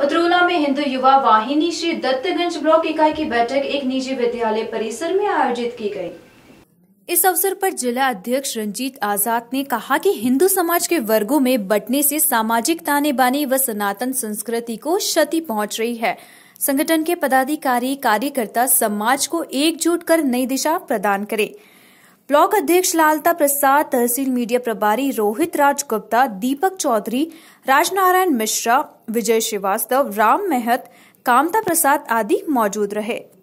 उतरोला में हिंदू युवा वाहिनी श्री दत्तगंज ब्लॉक इकाई की बैठक एक निजी विद्यालय परिसर में आयोजित की गई। इस अवसर पर जिला अध्यक्ष रंजीत आजाद ने कहा कि हिंदू समाज के वर्गों में बटने से सामाजिक ताने बाने व सनातन संस्कृति को क्षति पहुंच रही है संगठन के पदाधिकारी कार्यकर्ता समाज को एकजुट कर नई दिशा प्रदान करें ब्लॉक अध्यक्ष लालता प्रसाद तहसील मीडिया प्रभारी रोहित राज गुप्ता दीपक चौधरी राजनारायण मिश्रा विजय श्रीवास्तव राम मेहत कामता प्रसाद आदि मौजूद रहे